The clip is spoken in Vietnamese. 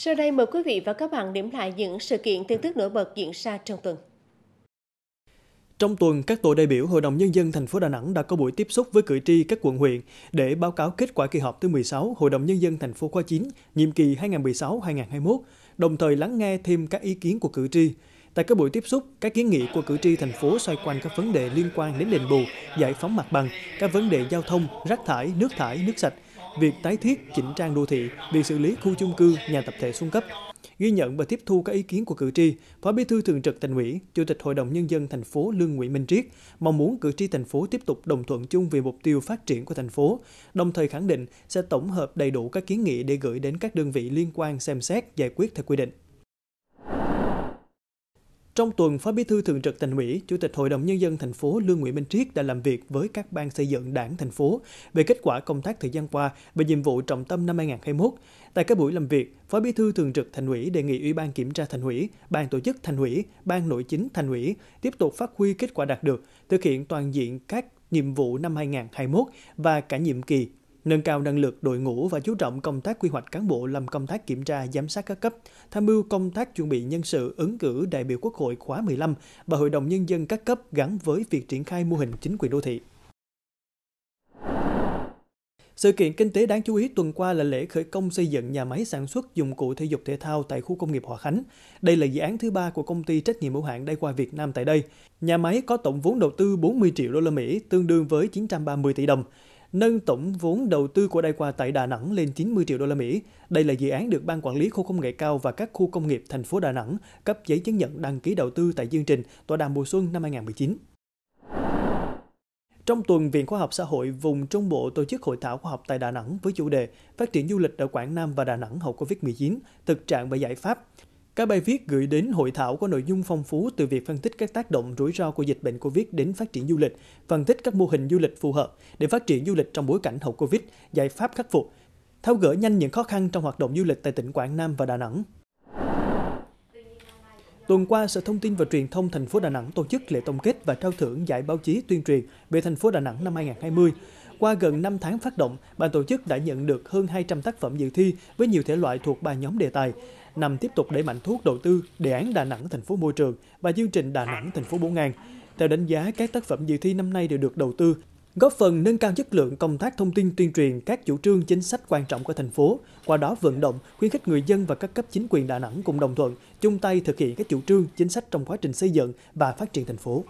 Sau đây mời quý vị và các bạn điểm lại những sự kiện tin tức nổi bật diễn ra trong tuần. Trong tuần, các tổ đại biểu Hội đồng Nhân dân thành phố Đà Nẵng đã có buổi tiếp xúc với cử tri các quận huyện để báo cáo kết quả kỳ họp thứ 16 Hội đồng Nhân dân thành phố khóa 9, nhiệm kỳ 2016-2021, đồng thời lắng nghe thêm các ý kiến của cử tri. Tại các buổi tiếp xúc, các kiến nghị của cử tri thành phố xoay quanh các vấn đề liên quan đến đền bù, giải phóng mặt bằng, các vấn đề giao thông, rác thải, nước thải, nước sạch, việc tái thiết, chỉnh trang đô thị, việc xử lý khu chung cư, nhà tập thể xuống cấp. Ghi nhận và tiếp thu các ý kiến của cử tri, Phó Bí thư Thường trực Thành ủy, Chủ tịch Hội đồng Nhân dân thành phố Lương Nguyễn Minh Triết mong muốn cử tri thành phố tiếp tục đồng thuận chung về mục tiêu phát triển của thành phố, đồng thời khẳng định sẽ tổng hợp đầy đủ các kiến nghị để gửi đến các đơn vị liên quan xem xét giải quyết theo quy định. Trong tuần, Phó Bí thư Thường trực Thành ủy, Chủ tịch Hội đồng nhân dân thành phố Lương Nguyễn Minh Triết đã làm việc với các ban xây dựng Đảng thành phố về kết quả công tác thời gian qua và nhiệm vụ trọng tâm năm 2021. Tại các buổi làm việc, Phó Bí thư Thường trực Thành ủy đề nghị Ủy ban kiểm tra Thành ủy, Ban tổ chức Thành ủy, Ban nội chính Thành ủy tiếp tục phát huy kết quả đạt được, thực hiện toàn diện các nhiệm vụ năm 2021 và cả nhiệm kỳ nâng cao năng lực đội ngũ và chú trọng công tác quy hoạch cán bộ làm công tác kiểm tra giám sát các cấp, tham mưu công tác chuẩn bị nhân sự ứng cử đại biểu Quốc hội khóa 15 và Hội đồng Nhân dân các cấp gắn với việc triển khai mô hình chính quyền đô thị. Sự kiện kinh tế đáng chú ý tuần qua là lễ khởi công xây dựng nhà máy sản xuất dụng cụ thể dục thể thao tại khu công nghiệp Hòa Khánh. Đây là dự án thứ ba của công ty trách nhiệm hữu hạn qua Việt Nam tại đây. Nhà máy có tổng vốn đầu tư 40 triệu đô la Mỹ, tương đương với 930 tỷ đồng nâng tổng vốn đầu tư của qua tại Đà Nẵng lên 90 triệu đô la Mỹ. Đây là dự án được Ban Quản lý Khu công nghệ cao và các khu công nghiệp thành phố Đà Nẵng cấp giấy chứng nhận đăng ký đầu tư tại chương trình Tọa đàm mùa xuân năm 2019. Trong tuần, Viện Khoa học Xã hội vùng Trung Bộ tổ chức hội thảo khoa học tại Đà Nẵng với chủ đề Phát triển du lịch ở Quảng Nam và Đà Nẵng hậu COVID-19, thực trạng và giải pháp. Các bài viết gửi đến hội thảo có nội dung phong phú từ việc phân tích các tác động rủi ro của dịch bệnh COVID đến phát triển du lịch, phân tích các mô hình du lịch phù hợp để phát triển du lịch trong bối cảnh hậu COVID, giải pháp khắc phục, tháo gỡ nhanh những khó khăn trong hoạt động du lịch tại tỉnh Quảng Nam và Đà Nẵng. Tuần qua, Sở Thông tin và Truyền thông thành phố Đà Nẵng tổ chức lễ tổng kết và trao thưởng giải báo chí tuyên truyền về thành phố Đà Nẵng năm 2020. Qua gần 5 tháng phát động, ban tổ chức đã nhận được hơn 200 tác phẩm dự thi với nhiều thể loại thuộc ba nhóm đề tài. nằm tiếp tục đẩy mạnh thuốc đầu tư đề án Đà Nẵng thành phố môi trường và chương trình Đà Nẵng thành phố Bốn Ngang. Theo đánh giá, các tác phẩm dự thi năm nay đều được đầu tư góp phần nâng cao chất lượng công tác thông tin tuyên truyền các chủ trương chính sách quan trọng của thành phố, qua đó vận động, khuyến khích người dân và các cấp chính quyền Đà Nẵng cùng đồng thuận, chung tay thực hiện các chủ trương chính sách trong quá trình xây dựng và phát triển thành phố.